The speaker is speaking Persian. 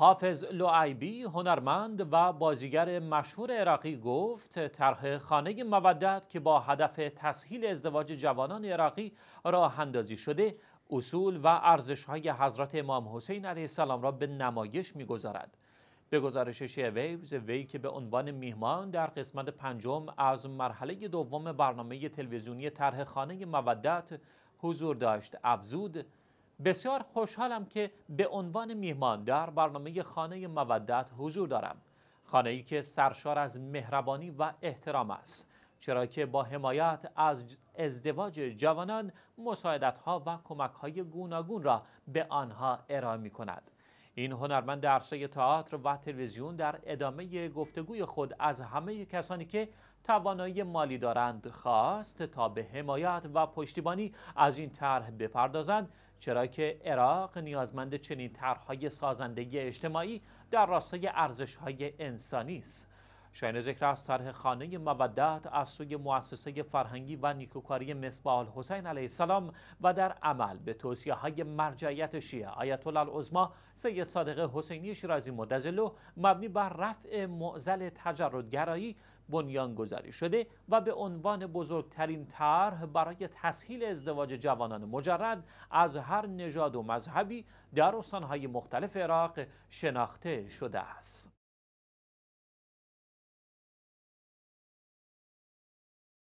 حافظ لعیبی هنرمند و بازیگر مشهور عراقی گفت طرح خانه مودت که با هدف تسهیل ازدواج جوانان عراقی راه اندازی شده اصول و ارزش های حضرت امام حسین علیه السلام را به نمایش میگذارد به گزارش شیعه ویوز وی که به عنوان میهمان در قسمت پنجم از مرحله دوم برنامه تلویزیونی طرح خانه مودت حضور داشت افزود بسیار خوشحالم که به عنوان میهمان در برنامه خانه مودت حضور دارم خانه ای که سرشار از مهربانی و احترام است چرا که با حمایت از ازدواج جوانان مساعدت ها و کمک های گوناگون را به آنها ارائه می کند این هنرمند درسای تئاتر و تلویزیون در ادامه گفتگوی خود از همه کسانی که توانایی مالی دارند خواست تا به حمایت و پشتیبانی از این طرح بپردازند چرا که عراق نیازمند چنین طرحهای سازندگی اجتماعی در راستای ارزشهای انسانی است شاین ذکر از طرح خانه مودت از سوی مؤسسه فرهنگی و نیکوکاری مصباح حسین علیه السلام و در عمل به توصیه های مرجعیت شیعه آیت الله سید صادق حسینی شیرازی مدزلو مبنی بر رفع معزل تجردگرایی بنیان گذاری شده و به عنوان بزرگترین طرح برای تسهیل ازدواج جوانان مجرد از هر نژاد و مذهبی در استانهای مختلف عراق شناخته شده است.